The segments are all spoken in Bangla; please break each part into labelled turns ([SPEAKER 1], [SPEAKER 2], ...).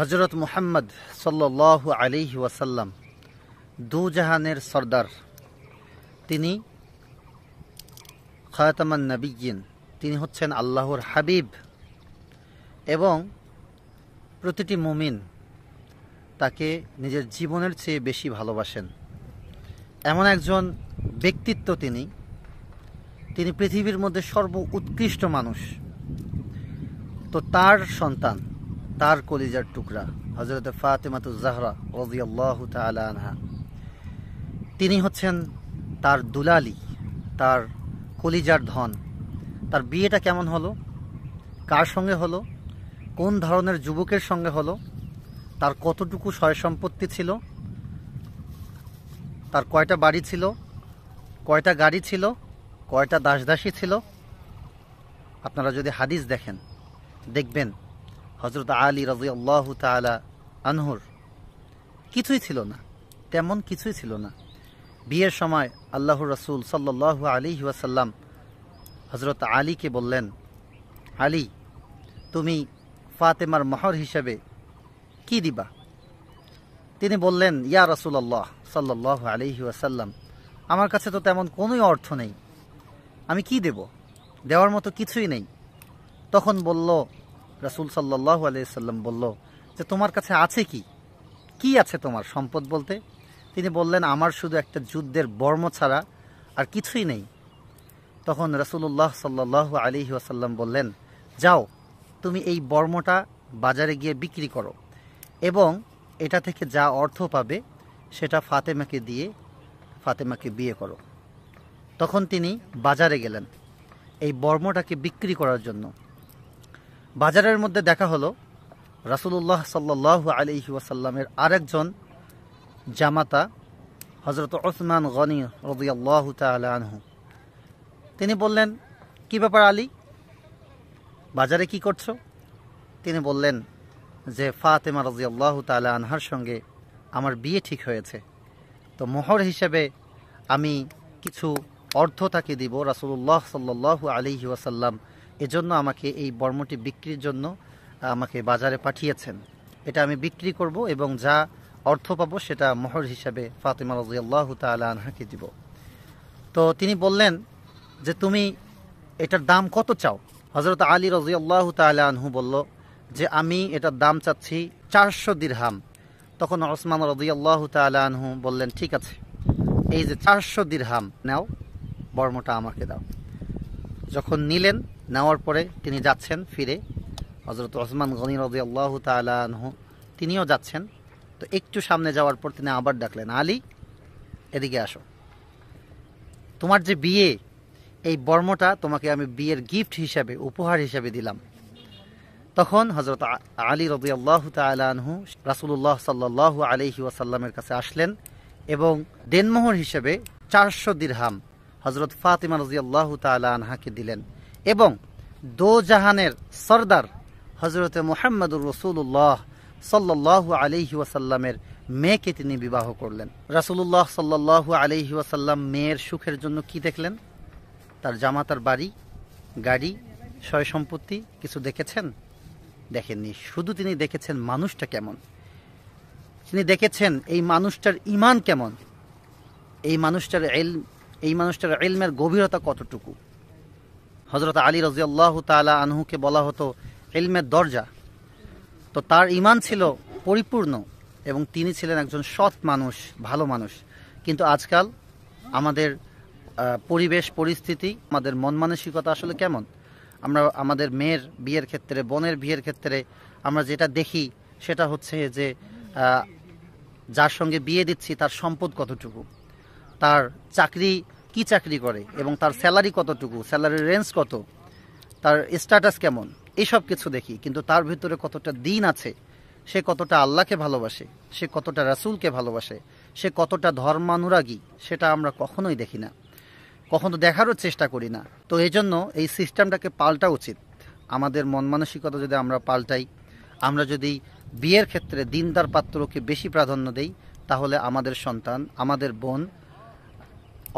[SPEAKER 1] হজরত মুহাম্মদ সাল্লাহ আলি ওয়াসাল্লাম দুজাহানের সর্দার তিনি খায়তামান নবীন তিনি হচ্ছেন আল্লাহর হাবিব এবং প্রতিটি মুমিন তাকে নিজের জীবনের চেয়ে বেশি ভালোবাসেন এমন একজন ব্যক্তিত্ব তিনি তিনি পৃথিবীর মধ্যে সর্ব উৎকৃষ্ট মানুষ তো তার সন্তান তার কলিজার টুকরা হজরত ফাতেমাত জাহরা রজিয়াল্লাহ তালা আনহা তিনি হচ্ছেন তার দুলালি তার কলিজার ধন তার বিয়েটা কেমন হলো কার সঙ্গে হলো কোন ধরনের যুবকের সঙ্গে হলো তার কতটুকু সয় সম্পত্তি ছিল তার কয়টা বাড়ি ছিল কয়টা গাড়ি ছিল কয়টা দাসদাসী ছিল আপনারা যদি হাদিস দেখেন দেখবেন হজরত আলী রাজি আল্লাহ তালা আনহুর কিছুই ছিল না তেমন কিছুই ছিল না বিয়ের সময় আল্লাহ রসুল সাল্লাহ আলী ওয়াসাল্লাম হজরত আলীকে বললেন আলী তুমি ফাতেমার মহর হিসেবে কি দিবা তিনি বললেন ইয়া রসুল আল্লাহ সাল্লাহ আলী ওয়াসাল্লাম আমার কাছে তো তেমন কোনোই অর্থ নেই আমি কি দেব দেওয়ার মতো কিছুই নেই তখন বলল রাসুল সাল্লাহ আলাইসাল্লাম বলল যে তোমার কাছে আছে কি কি আছে তোমার সম্পদ বলতে তিনি বললেন আমার শুধু একটা যুদ্ধের বর্ম ছাড়া আর কিছুই নেই তখন রসুল্লাহ সাল্লাহ আলি আসাল্লাম বললেন যাও তুমি এই বর্মটা বাজারে গিয়ে বিক্রি করো এবং এটা থেকে যা অর্থ পাবে সেটা ফাতেমাকে দিয়ে ফাতেমাকে বিয়ে করো তখন তিনি বাজারে গেলেন এই বর্মটাকে বিক্রি করার জন্য বাজারের মধ্যে দেখা হলো রাসুলুল্লাহ সাল্লাহ আলি ওয়াসাল্লামের আরেকজন জামাতা হজরত ওসমান গনি রবিআল্লাহ আনহু তিনি বললেন কি ব্যাপার আলী বাজারে কি করছো তিনি বললেন যে ফাতেমা আল্লাহ তালা আনহার সঙ্গে আমার বিয়ে ঠিক হয়েছে তো মোহর হিসেবে আমি কিছু অর্থ তাকে দিব রাসুল্লাহ সাল্লাহ আলি ওয়াসাল্লাম এজন্য আমাকে এই বর্মটি বিক্রির জন্য আমাকে বাজারে পাঠিয়েছেন এটা আমি বিক্রি করব এবং যা অর্থ পাবো সেটা মহর হিসাবে ফাতেমা রাজিয়াল্লাহ তাল আনহাকে দিব তো তিনি বললেন যে তুমি এটার দাম কত চাও হজরত আলী রাজিয়াল্লাহ তাল আনহু বলল যে আমি এটার দাম চাচ্ছি চারশো দিরহাম তখন ওসমান রাজিয়াল্লাহ তাল আনহু বললেন ঠিক আছে এই যে চারশো দিরহাম নাও বর্মটা আমাকে দাও যখন নিলেন নেওয়ার পরে তিনি যাচ্ছেন ফিরে হজরত ওসমান গনি রাজি আল্লাহ তালাহ তিনিও যাচ্ছেন তো একটু সামনে যাওয়ার পর তিনি আবার ডাকলেন আলী এদিকে আসো তোমার যে বিয়ে এই বর্মটা তোমাকে আমি বিয়ের গিফট হিসাবে উপহার হিসাবে দিলাম তখন হজরত আলী রবি আল্লাহ তালাহু রাসুল্লাহ সাল্লাহ আলিহি ওয়াসাল্লামের কাছে আসলেন এবং দেনমোহর হিসেবে চারশো দিরহাম হজরত ফাতিমা রাজি আল্লাহ তালা আনহাকে দিলেন এবং দোজাহানের সর্দার হজরত মোহাম্মদুর রসুল্লাহ সাল্লাহ আলিহি ওয়াসাল্লামের মেয়েকে তিনি বিবাহ করলেন রাসুল্লাহ সাল্লাহ আলিহি ওয়াসাল্লাম মেয়ের সুখের জন্য কি দেখলেন তার জামাতার বাড়ি গাড়ি সয় সম্পত্তি কিছু দেখেছেন দেখেননি শুধু তিনি দেখেছেন মানুষটা কেমন তিনি দেখেছেন এই মানুষটার ইমান কেমন এই মানুষটার এল এই মানুষটার এলমের গভীরতা কতটুকু হজরত আলী রজিয়াল্লাহ তালা আনহুকে বলা হতো এলমের দরজা তো তার ইমান ছিল পরিপূর্ণ এবং তিনি ছিলেন একজন সৎ মানুষ ভালো মানুষ কিন্তু আজকাল আমাদের পরিবেশ পরিস্থিতি আমাদের মন মানসিকতা আসলে কেমন আমরা আমাদের মেয়ের বিয়ের ক্ষেত্রে বোনের বিয়ের ক্ষেত্রে আমরা যেটা দেখি সেটা হচ্ছে যে যার সঙ্গে বিয়ে দিচ্ছি তার সম্পদ কতটুকু তার চাকরি কি চাকরি করে এবং তার স্যালারি কতটুকু স্যালারির রেঞ্জ কত তার স্ট্যাটাস কেমন এইসব কিছু দেখি কিন্তু তার ভিতরে কতটা দিন আছে সে কতটা আল্লাহকে ভালোবাসে সে কতটা রাসুলকে ভালোবাসে সে কতটা ধর্মানুরাগী সেটা আমরা কখনোই দেখি না কখনো দেখারও চেষ্টা করি না তো এই জন্য এই সিস্টেমটাকে পাল্টা উচিত আমাদের মন মানসিকতা যদি আমরা পাল্টাই আমরা যদি বিয়ের ক্ষেত্রে দিনদার পাত্রকে বেশি প্রাধান্য দেই তাহলে আমাদের সন্তান আমাদের বোন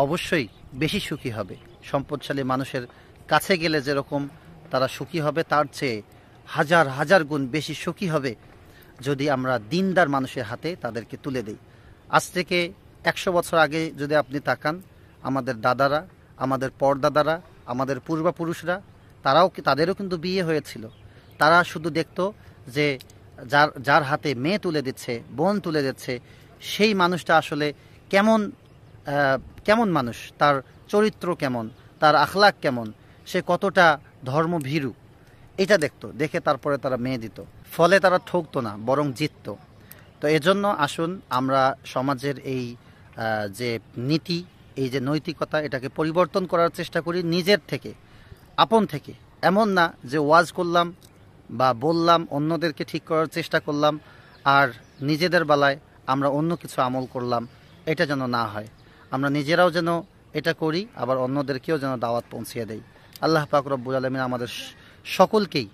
[SPEAKER 1] অবশ্যই বেশি সুখী হবে সম্পদশালী মানুষের কাছে গেলে যেরকম তারা সুখী হবে তার চেয়ে হাজার হাজার গুণ বেশি সুখী হবে যদি আমরা দিনদার মানুষের হাতে তাদেরকে তুলে দিই আজ থেকে একশো বছর আগে যদি আপনি তাকান আমাদের দাদারা আমাদের পরদাদারা আমাদের পূর্বাপুরুষরা তারাও তাদেরও কিন্তু বিয়ে হয়েছিল তারা শুধু দেখত যে যার যার হাতে মেয়ে তুলে দিচ্ছে বোন তুলে দিচ্ছে সেই মানুষটা আসলে কেমন কেমন মানুষ তার চরিত্র কেমন তার আখলাক কেমন সে কতটা ধর্মভীরু এটা দেখতো দেখে তারপরে তারা মেয়ে দিত ফলে তারা ঠকতো না বরং জিতত তো এজন্য আসুন আমরা সমাজের এই যে নীতি এই যে নৈতিকতা এটাকে পরিবর্তন করার চেষ্টা করি নিজের থেকে আপন থেকে এমন না যে ওয়াজ করলাম বা বললাম অন্যদেরকে ঠিক করার চেষ্টা করলাম আর নিজেদের বেলায় আমরা অন্য কিছু আমল করলাম এটা যেন না হয় আমরা নিজেরাও যেন এটা করি আবার অন্যদেরকেও যেন দাওয়াত পৌঁছিয়ে দেই আল্লাহ পাক রব্বুল আলমিন আমাদের সকলকেই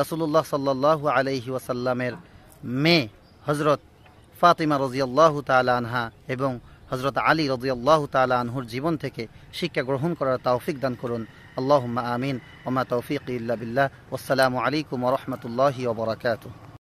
[SPEAKER 1] রাসুল্লাহ সাল্লাহ আলহি ওয়াসাল্লামের মেয়ে হজরত ফাতিমা রজিয়াল্লাহ তাল আনহা এবং হজরত আলী রজিয়াল্লাহ তাল আনহুর জীবন থেকে শিক্ষা গ্রহণ করার তৌফিক দান করুন আল্লাহ আমিন ওমা তৌফিক ইল্লা বিল্লাহ আসসালামু আলাইকুম রহমতুল্লাহি ওবরাকাতু